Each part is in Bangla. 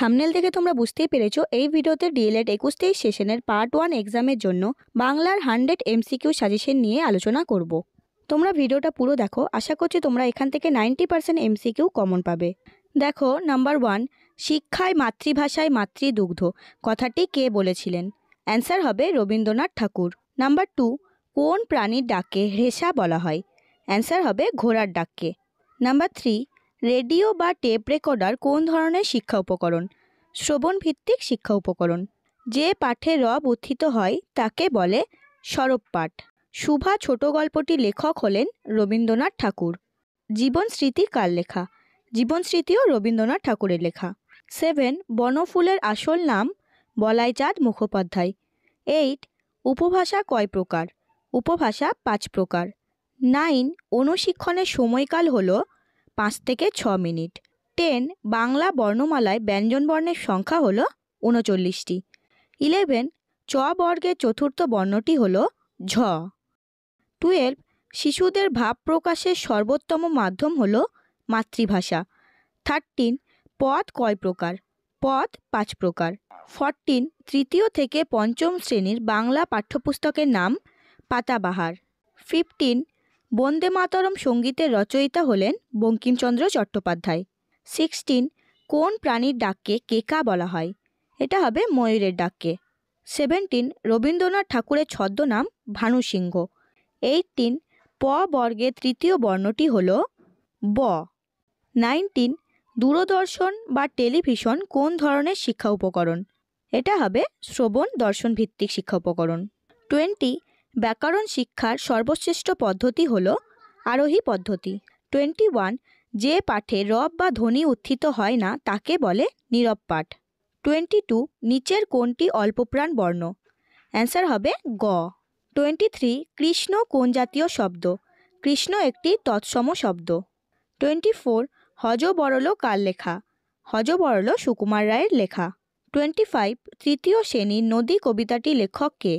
থামনেল থেকে তোমরা বুঝতেই পেরেছ এই ভিডিওতে ডিএলএড একুশ তেইশ সেশনের পার্ট ওয়ান এক্সামের জন্য বাংলার হান্ড্রেড এমসিকিউ সাজেশন নিয়ে আলোচনা করব তোমরা ভিডিওটা পুরো দেখো আশা করছি তোমরা এখান থেকে নাইনটি পার্সেন্ট এমসিকিউ কমন পাবে দেখো নাম্বার ওয়ান শিক্ষায় মাতৃভাষায় মাতৃদুগ্ধ কথাটি কে বলেছিলেন অ্যান্সার হবে রবীন্দ্রনাথ ঠাকুর নাম্বার টু কোন প্রাণীর ডাকে হেসা বলা হয় অ্যান্সার হবে ঘোড়ার ডাককে নাম্বার থ্রি রেডিও বা টেপ রেকর্ডার কোন ধরনের শিক্ষা উপকরণ শ্রবণ ভিত্তিক শিক্ষা উপকরণ যে পাঠে রব উত্থিত হয় তাকে বলে সরব পাঠ শুভা ছোট গল্পটি লেখক হলেন রবীন্দ্রনাথ ঠাকুর জীবন স্মৃতি কার লেখা জীবন স্মৃতিও রবীন্দ্রনাথ ঠাকুরের লেখা সেভেন বনফুলের আসল নাম বলাইচাঁদ মুখোপাধ্যায় এইট উপভাষা কয় প্রকার উপভাষা পাঁচ প্রকার নাইন অনুশিক্ষণের সময়কাল হলো পাঁচ থেকে ছ মিনিট টেন বাংলা বর্ণমালায় ব্যঞ্জনবর্ণের সংখ্যা হল উনচল্লিশটি ইলেভেন চ বর্গের চতুর্থ বর্ণটি হল ঝ টুয়েলভ শিশুদের ভাব প্রকাশের সর্বোত্তম মাধ্যম হল মাতৃভাষা থার্টিন পদ কয় প্রকার পদ পাঁচ প্রকার ফরটিন তৃতীয় থেকে পঞ্চম শ্রেণীর বাংলা পাঠ্যপুস্তকের নাম পাতাবাহার ফিফটিন বন্দে মাতরম সঙ্গীতের রচয়িতা হলেন বঙ্কিমচন্দ্র চট্টোপাধ্যায় সিক্সটিন কোন প্রাণীর ডাককে কেকা বলা হয় এটা হবে ময়ূরের ডাককে সেভেন্টিন রবীন্দ্রনাথ ঠাকুরের ছদ্মনাম ভানু সিংহ এইটিন প বর্গে তৃতীয় বর্ণটি হল ব নাইনটিন দূরদর্শন বা টেলিভিশন কোন ধরনের শিক্ষা উপকরণ এটা হবে শ্রবণ দর্শন ভিত্তিক শিক্ষা উপকরণ টোয়েন্টি ব্যাকরণ শিক্ষার সর্বশ্রেষ্ঠ পদ্ধতি হল আরোহী পদ্ধতি টোয়েন্টি ওয়ান যে পাঠে রব বা ধ্বনি উত্থিত হয় না তাকে বলে নীরব পাঠ টোয়েন্টি টু নিচের কোনটি অল্পপ্রাণ বর্ণ অ্যান্সার হবে গ টোয়েন্টি থ্রি কৃষ্ণ কোন জাতীয় শব্দ কৃষ্ণ একটি তৎসম শব্দ টোয়েন্টি ফোর হজ বড়লো কার লেখা হজ সুকুমার রায়ের লেখা টোয়েন্টি ফাইভ তৃতীয় শ্রেণীর নদী কবিতাটি লেখক কে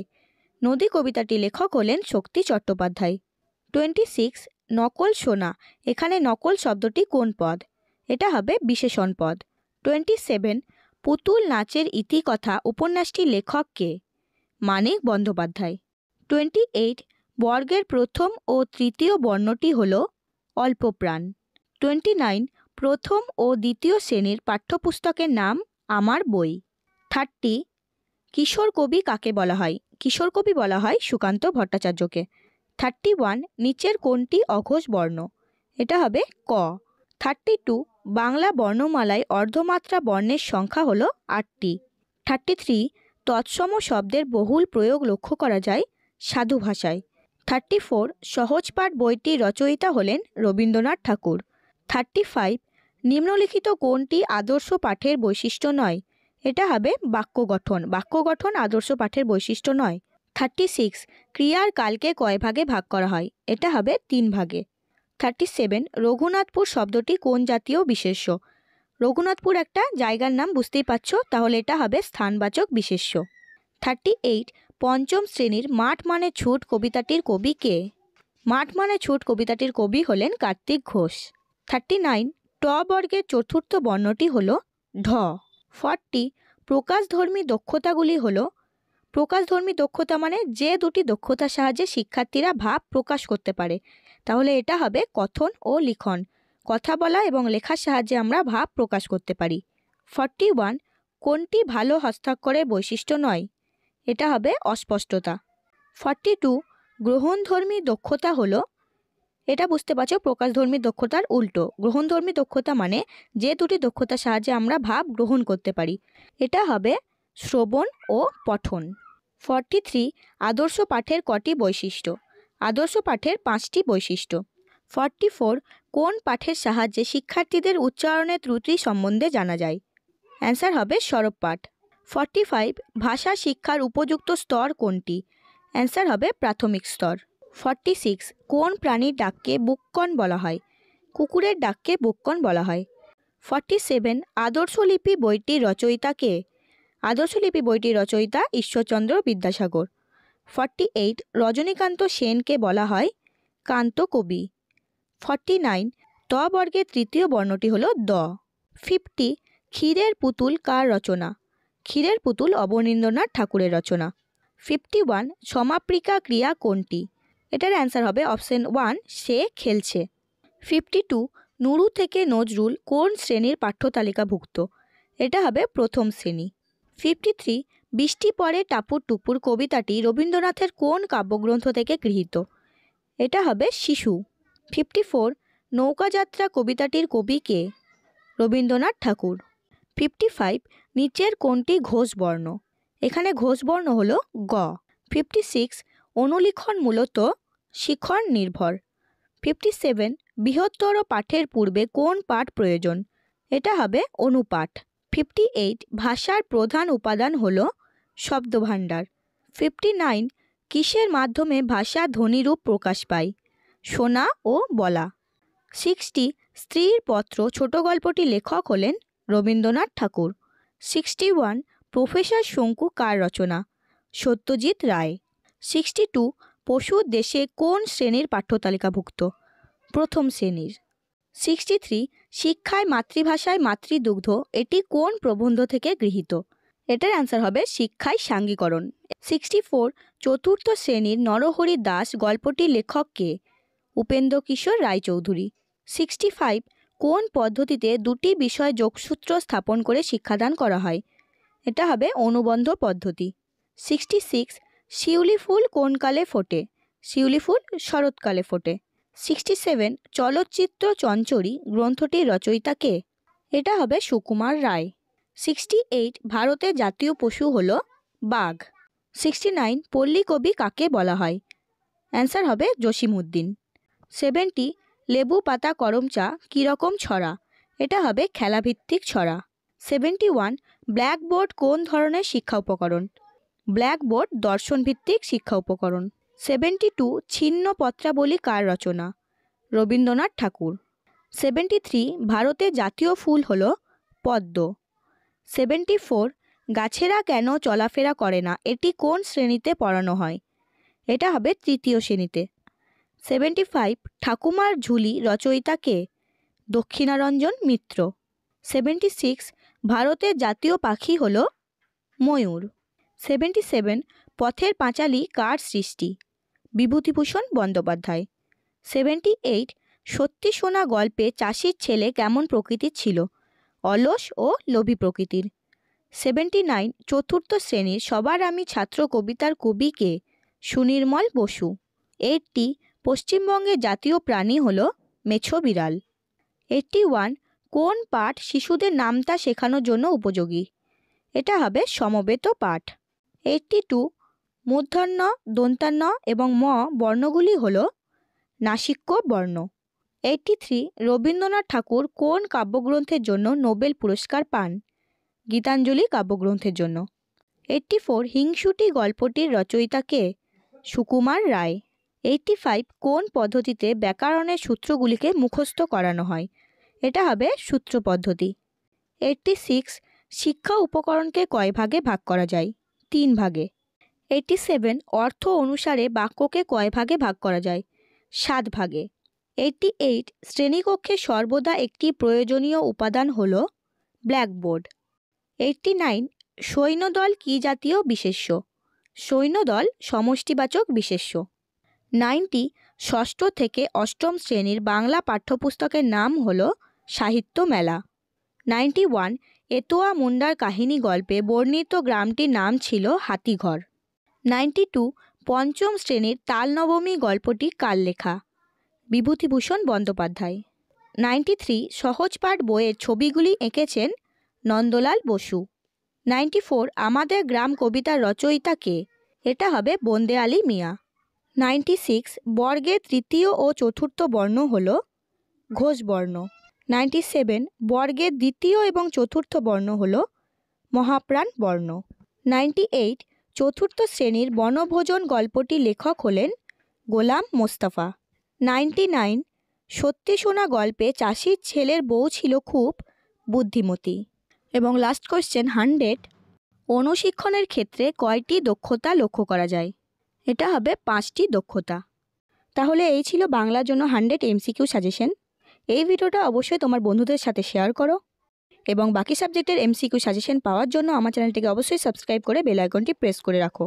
নদী কবিতাটি লেখক হলেন শক্তি চট্টোপাধ্যায় টোয়েন্টি সিক্স নকল সোনা এখানে নকল শব্দটি কোন পদ এটা হবে বিশেষণ পদ টোয়েন্টি সেভেন পুতুল নাচের ইতিকথা উপন্যাসটি লেখক কে মানিক বন্দ্যোপাধ্যায় টোয়েন্টি এইট বর্গের প্রথম ও তৃতীয় বর্ণটি হল অল্পপ্রাণ টোয়েন্টি নাইন প্রথম ও দ্বিতীয় শ্রেণীর পাঠ্যপুস্তকের নাম আমার বই থার্টি কিশোর কবি কাকে বলা হয় কিশোর কবি বলা হয় সুকান্ত ভট্টাচার্যকে থার্টি ওয়ান নিচের কোনটি অঘোষ বর্ণ এটা হবে ক থার্টি টু বাংলা বর্ণমালায় অর্ধমাত্রা বর্ণের সংখ্যা হল আটটি থার্টি থ্রি তৎসম শব্দের বহুল প্রয়োগ লক্ষ্য করা যায় সাধু ভাষায় থার্টি ফোর সহজপাঠ বইটির রচয়িতা হলেন রবীন্দ্রনাথ ঠাকুর থার্টি ফাইভ নিম্নলিখিত কোনটি আদর্শ পাঠের বৈশিষ্ট্য নয় এটা হবে বাক্য গঠন বাক্য গঠন আদর্শ পাঠের বৈশিষ্ট্য নয় থার্টি সিক্স ক্রিয়ার কালকে কয় ভাগে ভাগ করা হয় এটা হবে তিন ভাগে থার্টি সেভেন রঘুনাথপুর শব্দটি কোন জাতীয় বিশেষ্য রঘুনাথপুর একটা জায়গার নাম বুঝতেই পারছ তাহলে এটা হবে স্থানবাচক বিশেষ্য থার্টি এইট পঞ্চম শ্রেণীর মাঠ মানে ছুট কবিতাটির কবি কে মাঠ মানে ছুট কবিতাটির কবি হলেন কার্তিক ঘোষ থার্টি নাইন ট বর্গের চতুর্থ বর্ণটি হল ঢ ফর্টি প্রকাশধর্মী দক্ষতাগুলি হল প্রকাশধর্মী দক্ষতা মানে যে দুটি দক্ষতার সাহায্যে শিক্ষার্থীরা ভাব প্রকাশ করতে পারে তাহলে এটা হবে কথন ও লিখন কথা বলা এবং লেখার সাহায্যে আমরা ভাব প্রকাশ করতে পারি ফর্টি ওয়ান কোনটি ভালো হস্তাক্ষরের বৈশিষ্ট্য নয় এটা হবে অস্পষ্টতা ফর্টি টু গ্রহণধর্মী দক্ষতা হলো এটা বুঝতে পারছো প্রকাশধর্মী দক্ষতার উল্টো গ্রহণধর্মী দক্ষতা মানে যে দুটি দক্ষতার সাহায্যে আমরা ভাব গ্রহণ করতে পারি এটা হবে শ্রবণ ও পঠন ফর্টি থ্রি আদর্শ পাঠের কটি বৈশিষ্ট্য আদর্শ পাঠের পাঁচটি বৈশিষ্ট্য ফর্টি ফোর কোন পাঠের সাহায্যে শিক্ষার্থীদের উচ্চারণের ত্রুটি সম্বন্ধে জানা যায় অ্যান্সার হবে সরব পাঠ ফর্টি ফাইভ ভাষা শিক্ষার উপযুক্ত স্তর কোনটি অ্যান্সার হবে প্রাথমিক স্তর ফর্টি সিক্স কোন প্রাণীর ডাককে বুককন বলা হয় কুকুরের ডাককে বুককন বলা হয় ফর্টি সেভেন আদর্শলিপি বইটির রচয়িতা কে আদর্শলিপি বইটির রচয়িতা ঈশ্বরচন্দ্র বিদ্যাসাগর ফর্টি এইট রজনীকান্ত সেনকে বলা হয় কান্ত কবি ফর্টি নাইন ত বর্গের তৃতীয় বর্ণটি হল দ ফিফটি ক্ষীরের পুতুল কার রচনা ক্ষীরের পুতুল অবনীন্দ্রনাথ ঠাকুরের রচনা ফিফটি ওয়ান সমাপ্রিকা ক্রিয়া কোনটি এটার অ্যান্সার হবে অপশন ওয়ান সে খেলছে ফিফটি টু নুরু থেকে নজরুল কোন শ্রেণীর পাঠ্যতালিকাভুক্ত এটা হবে প্রথম শ্রেণী ফিফটি থ্রি বৃষ্টি পরে টাপুর টুপুর কবিতাটি রবীন্দ্রনাথের কোন কাব্যগ্রন্থ থেকে গৃহীত এটা হবে শিশু ফিফটি ফোর নৌকাযাত্রা কবিতাটির কবি কে রবীন্দ্রনাথ ঠাকুর ফিফটি ফাইভ নিচের কোনটি ঘোষবর্ণ এখানে ঘোষবর্ণ হল গ ফিফটি সিক্স অনুলিখন মূলত শিখর নির্ভর ফিফটি সেভেন বৃহত্তর পাঠের পূর্বে কোন পাঠ প্রয়োজন এটা হবে অনুপাঠ ফিফটি এইট ভাষার প্রধান উপাদান হল শব্দভাণ্ডার ফিফটি নাইন কিসের মাধ্যমে ভাষা ধ্বনিরূপ প্রকাশ পায় শোনা ও বলা সিক্সটি স্ত্রীর পত্র ছোট গল্পটি লেখক হলেন Rabindranath Tagore sixty one professor Shonku কার রচনা সত্যজিৎ রায় সিক্সটি টু পশু দেশে কোন শ্রেণীর পাঠ্যতালিকাভুক্ত প্রথম শ্রেণীর সিক্সটি থ্রি শিক্ষায় মাতৃভাষায় মাতৃদুগ্ধ এটি কোন প্রবন্ধ থেকে গৃহীত এটার অ্যান্সার হবে শিক্ষায় সাঙ্গীকরণ সিক্সটি ফোর চতুর্থ শ্রেণীর নরহরি দাস গল্পটির লেখক কে উপেন্দ্র কিশোর রায়চৌধুরী সিক্সটি ফাইভ কোন পদ্ধতিতে দুটি বিষয় যোগসূত্র স্থাপন করে শিক্ষাদান করা হয় এটা হবে অনুবন্ধ পদ্ধতি সিক্সটি সিক্স শিউলি ফুল কোন কালে ফোটে শিউলি ফুল শরৎকালে ফোটে সিক্সটি সেভেন চলচ্চিত্র চঞ্চরী গ্রন্থটির রচয়িতা কে এটা হবে সুকুমার রায় সিক্সটি এইট ভারতের জাতীয় পশু হল বাঘ সিক্সটি নাইন পল্লী কবি কাকে বলা হয় অ্যান্সার হবে উদ্দিন সেভেন্টি লেবু পাতা করম চা কীরকম ছড়া এটা হবে খেলাভিত্তিক ছড়া সেভেন্টি ওয়ান ব্ল্যাকবোর্ড কোন ধরনের শিক্ষা উপকরণ ব্ল্যাকবোর্ড দর্শনভিত্তিক শিক্ষা উপকরণ সেভেন্টি টু ছিন্ন পত্রাবলী কার রচনা রবীন্দ্রনাথ ঠাকুর সেভেন্টি থ্রি ভারতের জাতীয় ফুল হল পদ্ম সেভেন্টি ফোর গাছেরা কেন চলাফেরা করে না এটি কোন শ্রেণীতে পড়ানো হয় এটা হবে তৃতীয় শ্রেণীতে সেভেন্টি ফাইভ ঠাকুমার ঝুলি রচয়িতা কে দক্ষিণারঞ্জন মিত্র সেভেন্টি সিক্স ভারতের জাতীয় পাখি হল ময়ূর সেভেন্টি সেভেন পথের পাঁচালী কার সৃষ্টি বিভূতিভূষণ বন্দ্যোপাধ্যায় সেভেন্টি এইট সত্যি শোনা গল্পে চাষির ছেলে কেমন প্রকৃতির ছিল অলস ও লোভী প্রকৃতির সেভেন্টি নাইন চতুর্থ শ্রেণীর সবার আমি ছাত্র কবিতার কবি কে সুনির্মল বসু এইটটি পশ্চিমবঙ্গের জাতীয় প্রাণী হল মেছো বিড়াল এইটটি ওয়ান কোন পাঠ শিশুদের নামতা শেখানোর জন্য উপযোগী এটা হবে সমবেত পাঠ এইটটি টু মূর্ধন্য দন্তান্ন এবং ম বর্ণগুলি হল নাসিক্য বর্ণ এইটটি থ্রি রবীন্দ্রনাথ ঠাকুর কোন কাব্যগ্রন্থের জন্য নোবেল পুরস্কার পান গীতাঞ্জলি কাব্যগ্রন্থের জন্য এইটটি ফোর হিংসুটি গল্পটির রচয়িতা কে সুকুমার রায় এইটটি ফাইভ কোন পদ্ধতিতে ব্যাকরণের সূত্রগুলিকে মুখস্থ করানো হয় এটা হবে সূত্র পদ্ধতি এইটটি সিক্স শিক্ষা উপকরণকে কয় ভাগে ভাগ করা যায় তিন ভাগে এইটি সেভেন অর্থ অনুসারে বাক্যকে কয় ভাগে ভাগ করা যায় সাত ভাগে এইটি এইট শ্রেণীকক্ষে সর্বদা একটি প্রয়োজনীয় উপাদান হল ব্ল্যাকবোর্ড এইটটি নাইন সৈন্যদল কী জাতীয় বিশেষ্য সৈন্যদল সমষ্টিবাচক বিশেষ্য নাইনটি ষষ্ঠ থেকে অষ্টম শ্রেণীর বাংলা পাঠ্যপুস্তকের নাম হল সাহিত্য মেলা নাইনটি ওয়ান এতোয়া মুন্ডার কাহিনী গল্পে বর্ণিত গ্রামটির নাম ছিল হাতিঘর নাইনটি টু পঞ্চম শ্রেণীর তালনবমী গল্পটি কাল লেখা বিভূতিভূষণ বন্দ্যোপাধ্যায় নাইনটি থ্রি সহজপাঠ বইয়ের ছবিগুলি এঁকেছেন নন্দলাল বসু নাইনটি ফোর আমাদের গ্রাম কবিতার রচয়িতা কে এটা হবে বন্দে আলী মিয়া নাইনটি সিক্স বর্গের তৃতীয় ও চতুর্থ বর্ণ হল ঘোষবর্ণ নাইনটি সেভেন বর্গের দ্বিতীয় এবং চতুর্থ বর্ণ হল মহাপ্রাণ বর্ণ নাইনটি এইট চতুর্থ শ্রেণীর বনভোজন গল্পটি লেখক হলেন গোলাম মোস্তফা নাইনটি নাইন সত্যি শোনা গল্পে চাষির ছেলের বউ ছিল খুব বুদ্ধিমতী এবং লাস্ট কোয়েশ্চেন হান্ড্রেড অনুশিক্ষণের ক্ষেত্রে কয়টি দক্ষতা লক্ষ্য করা যায় এটা হবে পাঁচটি দক্ষতা তাহলে এই ছিল বাংলার জন্য হান্ড্রেড এমসিকিউ সাজেশন এই ভিডিওটা অবশ্যই তোমার বন্ধুদের সাথে শেয়ার করো এবং বাকি সাবজেক্টের এমসিকিউ সাজেশন পাওয়ার জন্য আমার চ্যানেলটিকে অবশ্যই সাবস্ক্রাইব করে বেল আইকনটি প্রেস করে রাখো